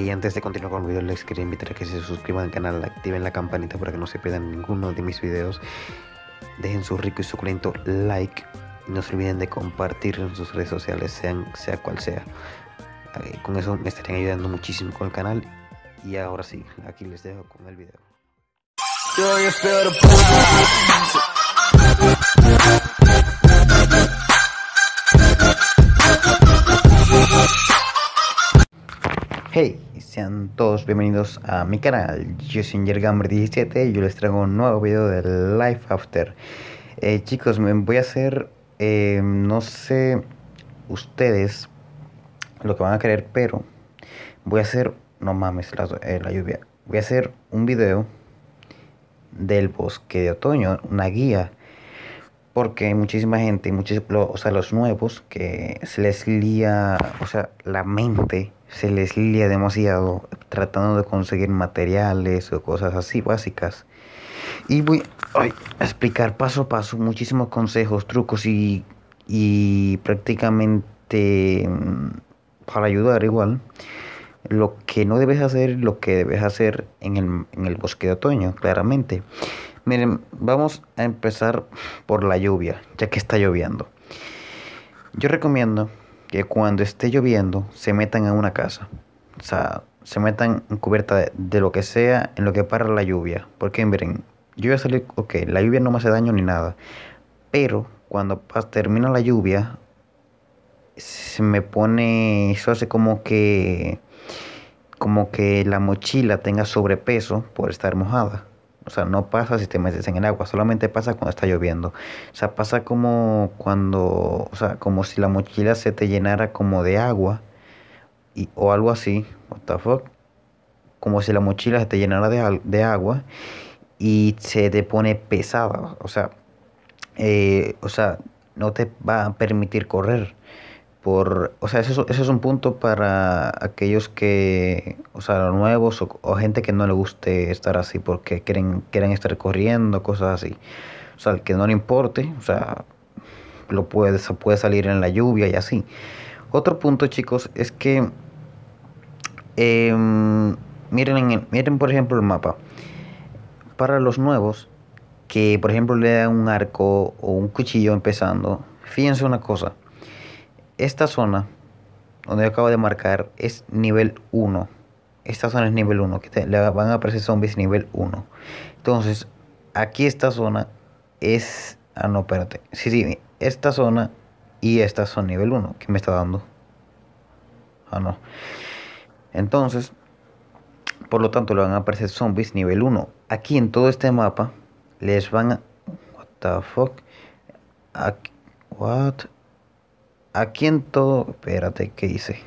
Y antes de continuar con el video les quería invitar a que se suscriban al canal, activen la campanita para que no se pierdan ninguno de mis videos. Dejen su rico y suculento like. No se olviden de compartirlo en sus redes sociales, sean, sea cual sea. Con eso me estarían ayudando muchísimo con el canal. Y ahora sí, aquí les dejo con el video. Hey, sean todos bienvenidos a mi canal. Yo soy Gamer 17 yo les traigo un nuevo video de Life After. Eh, chicos, me voy a hacer, eh, no sé ustedes lo que van a querer, pero voy a hacer, no mames, eh, la lluvia. Voy a hacer un video del bosque de otoño, una guía porque hay muchísima gente, o sea, los nuevos, que se les lía, o sea, la mente se les lía demasiado tratando de conseguir materiales o cosas así básicas. Y voy a explicar paso a paso muchísimos consejos, trucos y, y prácticamente mm, para ayudar igual lo que no debes hacer, lo que debes hacer en el, en el bosque de otoño, claramente. Miren, vamos a empezar por la lluvia, ya que está lloviendo. Yo recomiendo que cuando esté lloviendo se metan en una casa. O sea, se metan en cubierta de, lo que sea en lo que para la lluvia. Porque miren, yo voy a salir, ok, la lluvia no me hace daño ni nada. Pero cuando termina la lluvia, se me pone, eso hace como que, como que la mochila tenga sobrepeso por estar mojada. O sea, no pasa si te metes en el agua, solamente pasa cuando está lloviendo. O sea, pasa como cuando, o sea, como si la mochila se te llenara como de agua y, o algo así. What the fuck? Como si la mochila se te llenara de, agua y se te pone pesada. O sea, eh, o sea, no te va a permitir correr por, o sea, eso, es un punto para aquellos que, o sea, los nuevos o, gente que no le guste estar así porque quieren, quieren estar corriendo, cosas así. O sea, que no le importe, o sea, lo puede, puede salir en la lluvia y así. Otro punto, chicos, es que em, miren, miren, por ejemplo, el mapa. Para los nuevos, que por ejemplo le dan un arco o un cuchillo empezando, fíjense una cosa esta zona donde yo acabo de marcar es nivel 1. Esta zona es nivel 1, que le van a aparecer zombies nivel 1. Entonces, aquí esta zona es... Ah, no, espérate. Sí, sí, esta zona y esta son nivel 1 ¿Qué me está dando. Ah, no. Entonces, por lo tanto, le van a aparecer zombies nivel 1. Aquí en todo este mapa les van a... What the fuck? Aquí, what? aquí en todo, espérate, ¿qué hice?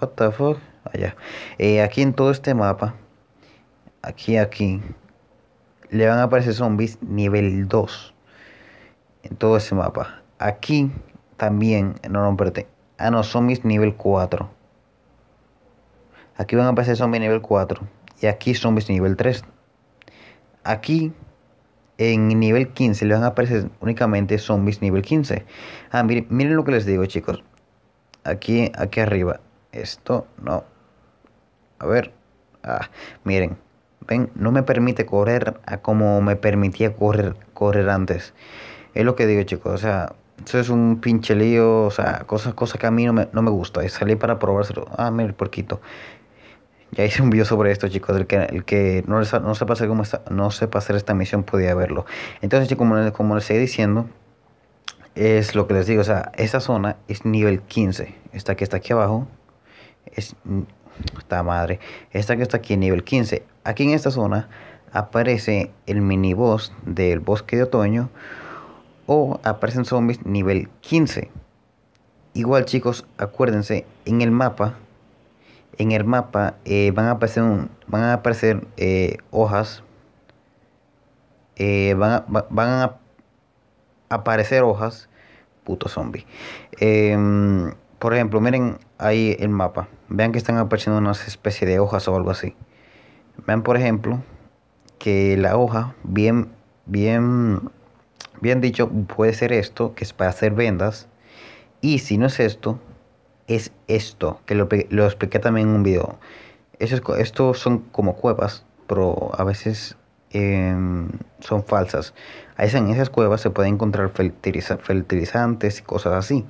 What the fuck, allá. Eh, aquí en todo este mapa, aquí, aquí, le van a aparecer zombies nivel 2. En todo ese mapa. Aquí también, no, no, espérate. Ah, no, zombies nivel 4. Aquí van a aparecer zombies nivel 4. Y aquí zombies nivel 3. Aquí en nivel 15 le van a aparecer únicamente zombies nivel 15. Ah, miren, miren lo que les digo, chicos. Aquí, aquí arriba. Esto no. A ver. Ah, miren. Ven, no me permite correr a como me permitía correr, correr antes. Es lo que digo, chicos. O sea, eso es un pinche lío. O sea, cosas, cosas que a mí no me, no gusta. Y salí para probárselo. Ah, miren el porquito. Ya hice un video sobre esto, chicos. El que, el que no, no, sepa hacer no esta misión podía verlo. Entonces, chicos, como, les estoy diciendo, es lo que les digo. O sea, esta zona es nivel 15. Esta que está aquí abajo es. Esta madre. Esta que está aquí, nivel 15. Aquí en esta zona aparece el mini boss del bosque de otoño. O aparecen zombies nivel 15. Igual, chicos, acuérdense, en el mapa en el mapa eh, van a aparecer, van a aparecer eh, hojas eh, van, a, aparecer hojas puto zombie em, por ejemplo miren ahí el mapa vean que están apareciendo unas especie de hojas o algo así vean por ejemplo que la hoja bien bien bien dicho puede ser esto que es para hacer vendas y si no es esto es esto, que lo, expliqué también en un video. Estos, son como cuevas, pero a veces em, son falsas. En esas cuevas se pueden encontrar fertilizantes y cosas así.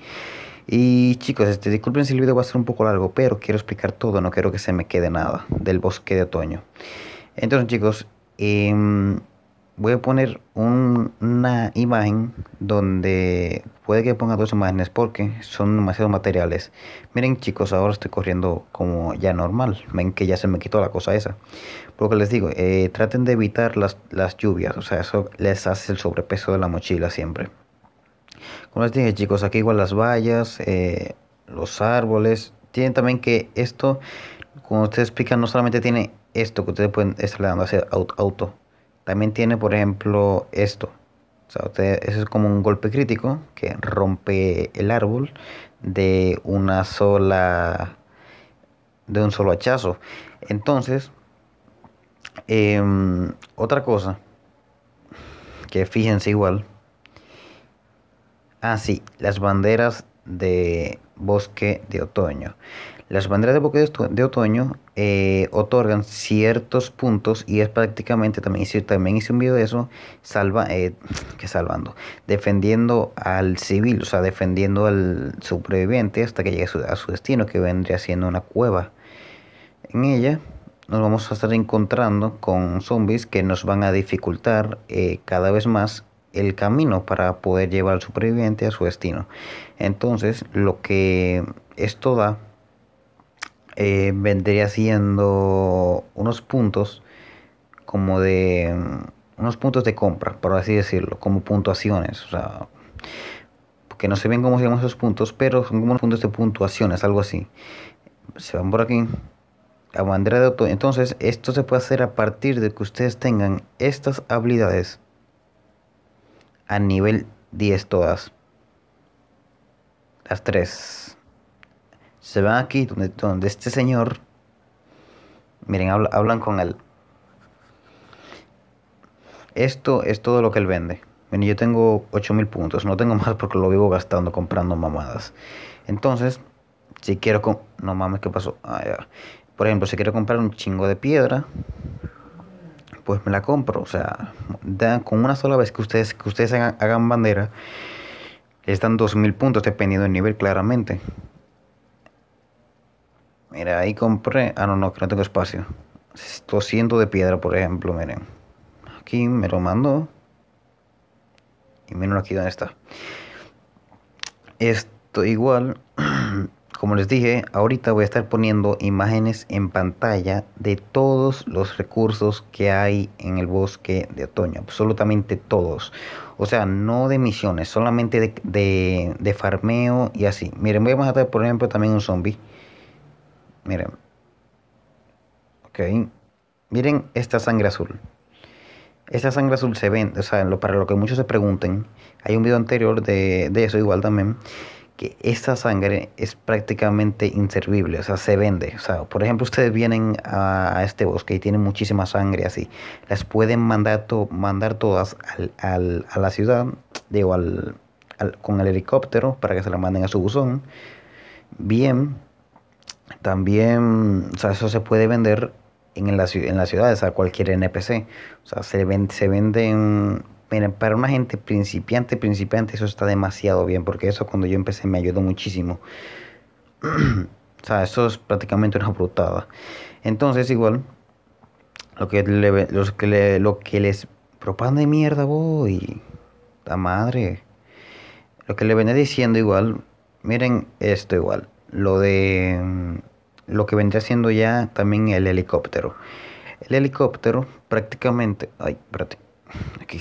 Y chicos, este, disculpen si el video va a ser un poco largo, pero quiero explicar todo, no quiero que se me quede nada del bosque de otoño. Entonces chicos, em, voy a poner una imagen donde puede que ponga dos imágenes porque son demasiados materiales. Miren chicos, ahora estoy corriendo como ya normal. Ven que ya se me quitó la cosa esa. porque les digo, eh, traten de evitar las, las lluvias. O sea, eso les hace el sobrepeso de la mochila siempre. Como les dije chicos, aquí igual las vallas, eh, los árboles. Tienen también que esto, como ustedes explican, no solamente tiene esto que ustedes pueden estar dando hacia auto también tiene, por ejemplo, esto. O sea, es como un golpe crítico que rompe el árbol de una sola. de un solo hachazo. Entonces, em, otra cosa que fíjense igual. Ah, sí, las banderas de bosque de otoño. Las banderas de bosque de otoño eh, otorgan ciertos puntos y es prácticamente también hice, también hice un video de eso salva eh, que salvando defendiendo al civil o sea defendiendo al superviviente hasta que llegue a su, destino que vendría siendo una cueva en ella nos vamos a estar encontrando con zombies que nos van a dificultar eh, cada vez más el camino para poder llevar al superviviente a su destino entonces lo que esto da eh, vendría siendo unos puntos como de mm, unos puntos de compra, por así decirlo, como puntuaciones, o sea, que no se ven cómo se llaman esos puntos, pero son como unos puntos de puntuaciones, algo así. Se van por aquí a bandera de auto. Entonces, esto se puede hacer a partir de que ustedes tengan estas habilidades a nivel 10 todas. Las tres se van aquí donde, donde este señor, miren, hablan con él. Esto es todo lo que él vende. Miren, yo tengo 8000 puntos, no tengo más porque lo vivo gastando comprando mamadas. Entonces, si quiero. no mames, ¿qué pasó? Ah, Por ejemplo, si quiero comprar un chingo de piedra, pues me la compro. O sea, con una sola vez que ustedes, que ustedes hagan, bandera, Están dan 2000 puntos dependiendo del nivel, claramente. Mira, ahí compré. Ah, no, no, que no tengo espacio. haciendo de piedra, por ejemplo, miren. Aquí me lo mando. Y miren aquí donde está. Esto igual, como les dije, ahorita voy a estar poniendo imágenes en pantalla de todos los recursos que hay en el bosque de otoño. Absolutamente todos. O sea, no de misiones, solamente de, farmeo y así. Miren, voy a matar, por ejemplo, también un zombie miren. Ok. Miren esta sangre azul. Esta sangre azul se vende, o sea, lo, para lo que muchos se pregunten, hay un video anterior de, eso igual también, que esta sangre es prácticamente inservible, o sea, se vende. O sea, por ejemplo, ustedes vienen a, este bosque y tienen muchísima sangre así, las pueden mandar, mandar todas a la ciudad, digo, al, con el helicóptero para que se la manden a su buzón. Bien, también, o sea, eso se puede vender en, la, en las ciudades a cualquier NPC. O sea, se, se venden Miren, para una gente principiante, principiante, eso está demasiado bien, porque eso cuando yo empecé me ayudó muchísimo. o sea, eso es prácticamente una brutada. Entonces, igual, lo que, que lo que les propan de mierda, y la madre. Lo que le venía diciendo, igual, miren esto, igual lo de lo que vendría siendo ya también el helicóptero. El helicóptero prácticamente, ay, aquí.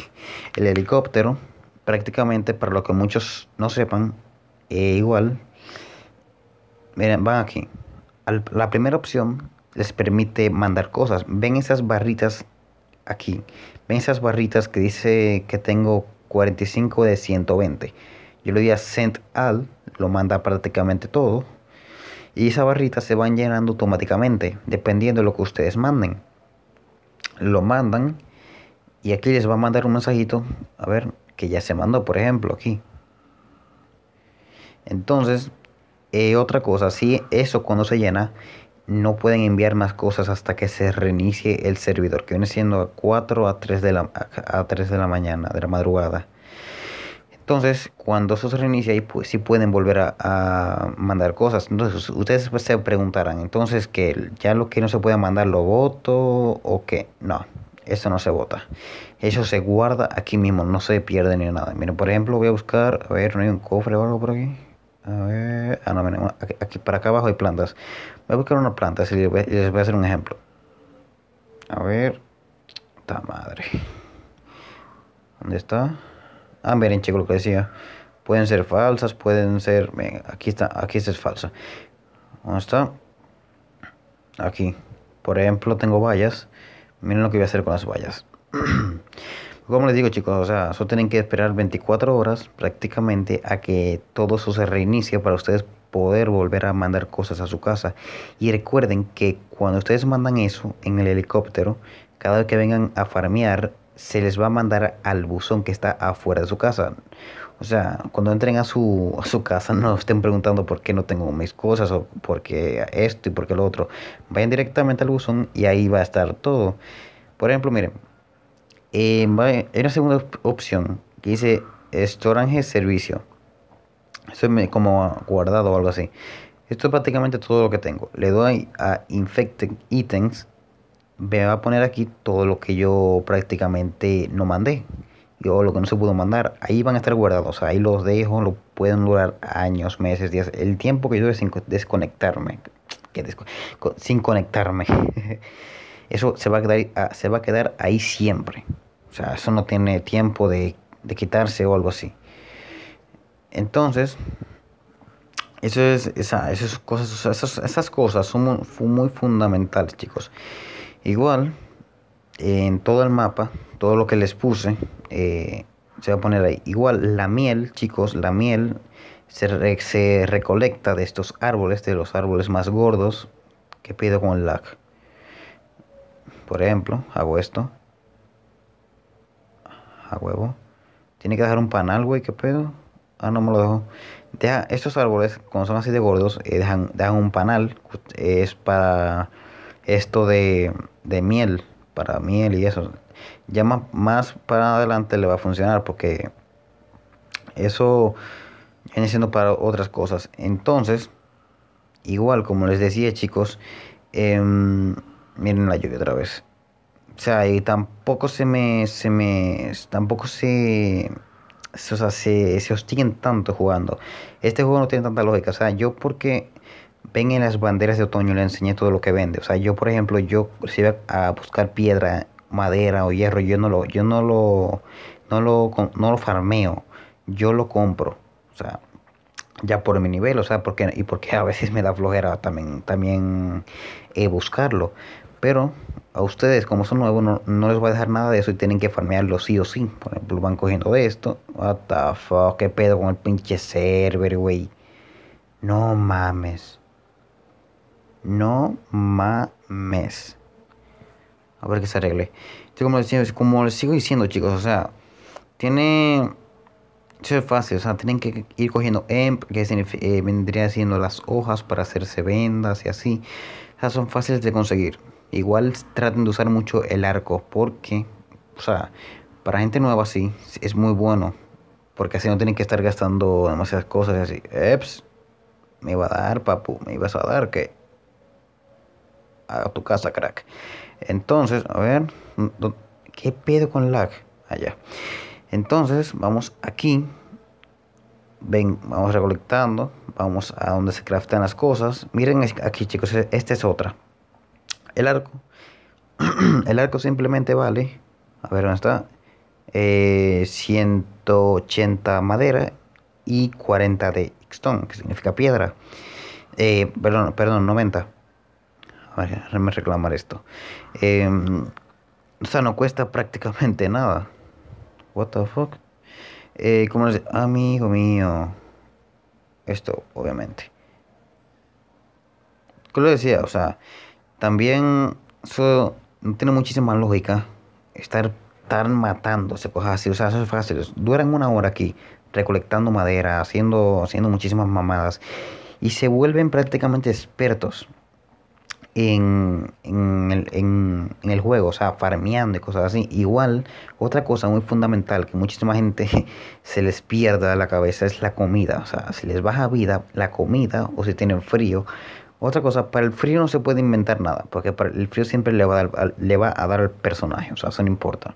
El helicóptero prácticamente, para lo que muchos no sepan, eh, igual, miren, van aquí. la primera opción les permite mandar cosas. Ven esas barritas aquí. Ven esas barritas que dice que tengo 45 de 120. Yo le di a send all, lo manda prácticamente todo y esa barrita se van llenando automáticamente, dependiendo de lo que ustedes manden. Lo mandan y aquí les va a mandar un mensajito, a ver, que ya se mandó, por ejemplo, aquí. Entonces, eh, otra cosa, si eso cuando se llena, no pueden enviar más cosas hasta que se reinicie el servidor, que viene siendo a 4 a 3 de la, a 3 de la mañana, de la madrugada. Entonces, cuando eso se reinicia, ahí pues, sí pueden volver a, mandar cosas. Entonces, ustedes pues, se preguntarán, entonces, que ya lo que no se puede mandar lo voto o qué? No, eso no se vota. Eso se guarda aquí mismo, no se pierde ni nada. Miren, por ejemplo, voy a buscar, a ver, ¿no hay un cofre o algo por aquí? A ver, ah, no, miren, aquí, para acá abajo hay plantas. Voy a buscar una planta, y les voy, a hacer un ejemplo. A ver, esta madre. ¿Dónde está? Ah, miren chicos lo que decía. Pueden ser falsas, pueden ser... aquí está, aquí es falsa. ¿Dónde está? Aquí. Por ejemplo, tengo vallas. Miren lo que voy a hacer con las vallas. Como les digo chicos, o sea, solo tienen que esperar 24 horas prácticamente a que todo eso se reinicie para ustedes poder volver a mandar cosas a su casa. Y recuerden que cuando ustedes mandan eso en el helicóptero, cada vez que vengan a farmear, se les va a mandar al buzón que está afuera de su casa. O sea, cuando entren a su, casa no estén preguntando por qué no tengo mis cosas o por qué esto y por qué lo otro. Vayan directamente al buzón y ahí va a estar todo. Por ejemplo, miren, eh, hay una segunda opción que dice Storage Servicio. Esto es como guardado o algo así. Esto es prácticamente todo lo que tengo. Le doy a Infected Items me va a poner aquí todo lo que yo prácticamente no mandé o lo que no se pudo mandar. Ahí van a estar guardados, ahí los dejo, lo pueden durar años, meses, días, el tiempo que yo sin desconectarme, sin conectarme. eso se va, a quedar, ah, se va a quedar ahí siempre. O sea, eso no tiene tiempo de, quitarse o algo así. Entonces, eso es, esas, cosas, esas, cosas son muy fundamentales, chicos. Igual, en todo el mapa, todo lo que les puse, eh, se va a poner ahí. Igual, la miel, chicos, la miel se, se recolecta de estos árboles, de los árboles más gordos que pido con el lag. Por ejemplo, hago esto. A huevo. Tiene que dejar un panal, güey, qué pedo. Ah, no me lo dejo. Deja, estos árboles, cuando son así de gordos, eh, dejan, dejan un panal. es para esto de, miel, para miel y eso. Ya más, para adelante le va a funcionar porque eso viene siendo para otras cosas. Entonces, igual como les decía chicos, em, miren la lluvia otra vez. O sea, y tampoco se me, se me, tampoco se, o sea, se, se tanto jugando. Este juego no tiene tanta lógica. O sea, yo porque ven en las banderas de otoño, le enseñé todo lo que vende. O sea, yo, por ejemplo, yo si iba a buscar piedra, madera o hierro, yo no lo, yo no lo, no lo, no lo farmeo, yo lo compro. O sea, ya por mi nivel, o sea, porque, y porque a veces me da flojera también, también eh, buscarlo. Pero a ustedes, como son nuevos, no, les voy a dejar nada de eso y tienen que farmearlo sí o sí. Por ejemplo, van cogiendo de esto. What the fuck, qué pedo con el pinche server, güey. No mames. No mames. A ver que se arregle. como les, como sigo diciendo, chicos, o sea, tiene... Eso es fácil, o sea, tienen que ir cogiendo emp, que eh, vendría haciendo las hojas para hacerse vendas y así. O sea, son fáciles de conseguir. Igual traten de usar mucho el arco, porque, o sea, para gente nueva así, es muy bueno. Porque así no tienen que estar gastando demasiadas cosas y así. Eps, me iba a dar, papu, me ibas a dar, que a tu casa, crack. Entonces, a ver, ¿qué pedo con lag? Allá. Entonces, vamos aquí. Ven, vamos recolectando. Vamos a donde se craftan las cosas. Miren aquí, chicos, e-, esta es otra. El arco. El arco simplemente vale. A ver, ¿dónde está? 180 eh, madera y 40 de stone, que significa piedra. Eh, perdón, perdón, 90 reclamar esto. Em, o sea, no cuesta prácticamente nada. What the fuck? Eh, como les amigo mío. Esto, obviamente. ¿Qué decía, o sea, también eso tiene muchísima lógica estar tan matándose, cosas pues, así. O sea, eso es fácil. Duran una hora aquí recolectando madera, haciendo, haciendo muchísimas mamadas. Y se vuelven prácticamente expertos en, en, el, en, el, juego, o sea, farmeando y cosas así. Igual, otra cosa muy fundamental que muchísima gente se les pierda la cabeza es la comida, o sea, si les baja vida la comida o si tienen frío. Otra cosa, para el frío no se puede inventar nada, porque para el frío siempre le va a dar, le va a dar al personaje, o sea, eso no importa.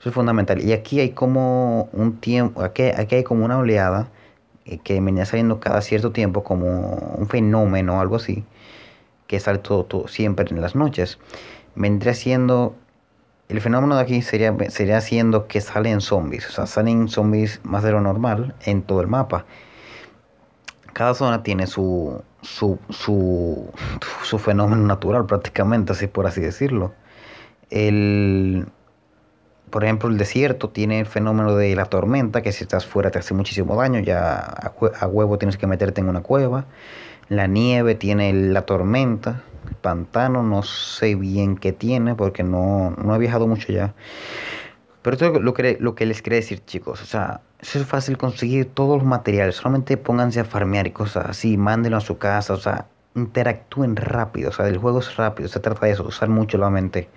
Eso es fundamental. Y aquí hay como un tiempo, aquí, hay como una oleada eh, que venía saliendo cada cierto tiempo como un fenómeno o algo así que sale todo siempre en las noches, vendría siendo, el fenómeno de aquí sería, sería siendo que salen zombies, o sea, salen zombies más de lo normal en todo el mapa. Cada zona tiene su, su, su, su fenómeno natural prácticamente, así por así decirlo. El, por ejemplo, el desierto tiene el fenómeno de la tormenta, que si estás fuera te hace muchísimo daño, ya a, huevo tienes que meterte en una cueva la nieve, tiene la tormenta, el pantano, no sé bien qué tiene porque no, no he viajado mucho ya. Pero esto es lo que, les quería decir, chicos. O sea, es fácil conseguir todos los materiales. Solamente pónganse a farmear y cosas así. Mándenlo a su casa. O sea, interactúen rápido. O sea, el juego es rápido. Se trata de eso, usar mucho la mente.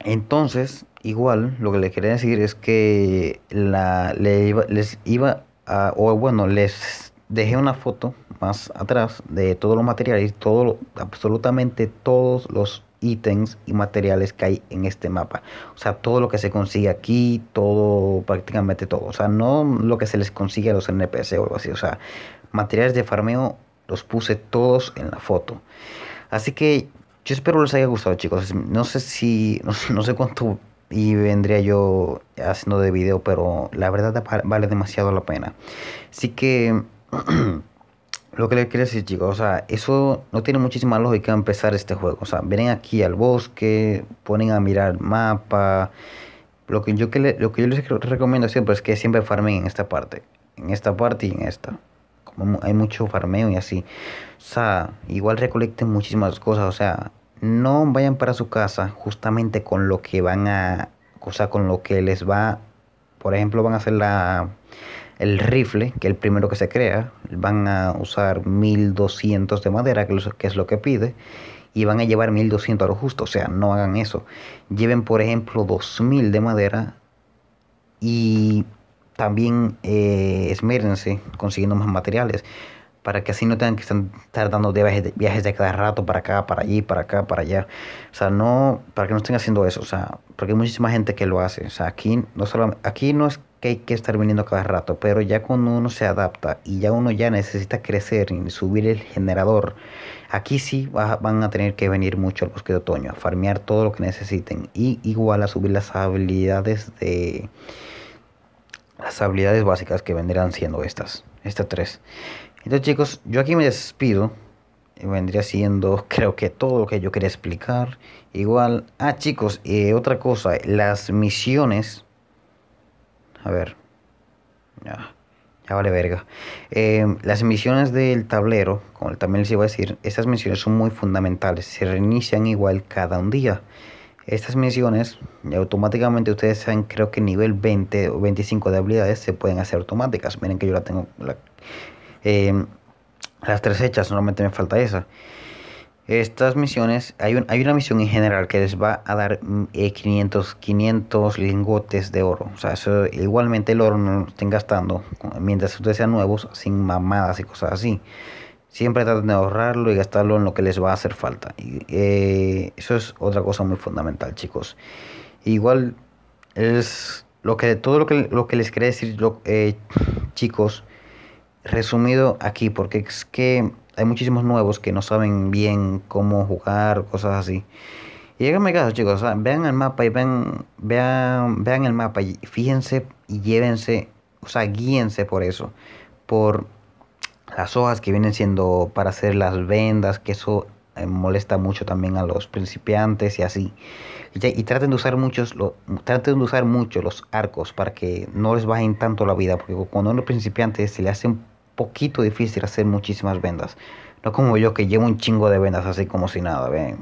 Entonces, igual, lo que les quería decir es que la, les iba a. O bueno, les dejé una foto más atrás de todos los materiales, todo, absolutamente todos los ítems y materiales que hay en este mapa. O sea, todo lo que se consigue aquí, todo, prácticamente todo. O sea, no lo que se les consigue a los NPC o algo así. O sea, materiales de farmeo los puse todos en la foto. Así que yo espero les haya gustado, chicos. No sé si, no, sé cuánto y vendría yo haciendo de video, pero la verdad vale demasiado la pena. Así que Lo que les quiero decir, chicos, o sea, eso no tiene muchísima lógica empezar este juego. O sea, vienen aquí al bosque, ponen a mirar mapa. Lo que yo, lo que yo les recomiendo siempre es que siempre farmen en esta parte. En esta parte y en esta. Como hay mucho farmeo y así. O sea, igual recolecten muchísimas cosas. O sea, no vayan para su casa justamente con lo que van a. O sea, con lo que les va. Por ejemplo, van a hacer la el rifle, que es el primero que se crea, van a usar 1200 de madera, que es lo que pide, y van a llevar 1200 a lo justo, o sea, no hagan eso. Lleven, por ejemplo, 2000 de madera y también eh, esmérense consiguiendo más materiales para que así no tengan que estar dando viajes, de viajes, de cada rato para acá, para allí, para acá, para allá. O sea, no, para que no estén haciendo eso, o sea, porque hay muchísima gente que lo hace. O sea, aquí no, solo, aquí no es que hay que estar viniendo cada rato, pero ya cuando uno se adapta y ya uno ya necesita crecer y subir el generador, aquí sí van a tener que venir mucho al bosque de otoño, a farmear todo lo que necesiten y igual a subir las habilidades de las habilidades básicas que vendrán siendo estas, estas tres. Entonces chicos, yo aquí me despido vendría siendo creo que todo lo que yo quería explicar igual ah chicos eh, otra cosa las misiones a ver. ya vale verga. Em, las misiones del tablero, como también les iba a decir, estas misiones son muy fundamentales. Se reinician igual cada un día. Estas misiones, automáticamente ustedes saben, creo que nivel 20 o 25 de habilidades se pueden hacer automáticas. Miren que yo la tengo. Em, las tres hechas, normalmente me falta esa. Estas misiones, hay, hay una misión en general que les va a dar 500, mm, 500 eh, lingotes de oro. O sea, igualmente el oro no lo estén gastando mientras ustedes sean nuevos, sin mamadas y cosas así. Siempre traten de ahorrarlo y gastarlo en lo que les va a hacer falta. Eh, eso es otra cosa muy fundamental, chicos. Igual es lo que todo lo que, lo que les quería decir, eh, chicos, resumido aquí, porque es que hay muchísimos nuevos que no saben bien cómo jugar, cosas así. Y háganme caso, chicos. vean el mapa y vean, vean, vean el mapa fíjense y llévense, o sea, guíense por eso. Por las hojas que vienen siendo para hacer las vendas, que eso eh, molesta mucho también a los principiantes y así. Y, traten de usar muchos, traten de usar mucho los arcos para que no les bajen tanto la vida, porque cuando uno es principiante se le hace un poquito difícil hacer muchísimas vendas. No como yo que llevo un chingo de vendas así como si nada, ven.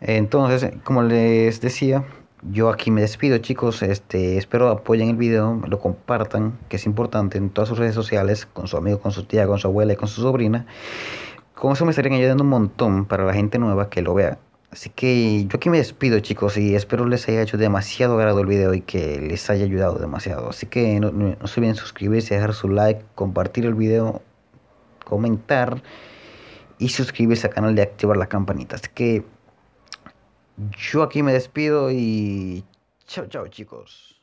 Entonces, como les decía, yo aquí me despido chicos, este, espero apoyen el video, lo compartan, que es importante en todas sus redes sociales, con su amigo, con su tía, con su abuela y con su sobrina. Con eso me estarían ayudando un montón para la gente nueva que lo vea. Así que yo aquí me despido chicos y espero les haya hecho demasiado agrado el video y que les haya ayudado demasiado. Así que no, se olviden suscribirse, dejar su like, compartir el video, comentar y suscribirse al canal de activar la campanita. Así que yo aquí me despido y chao chao chicos.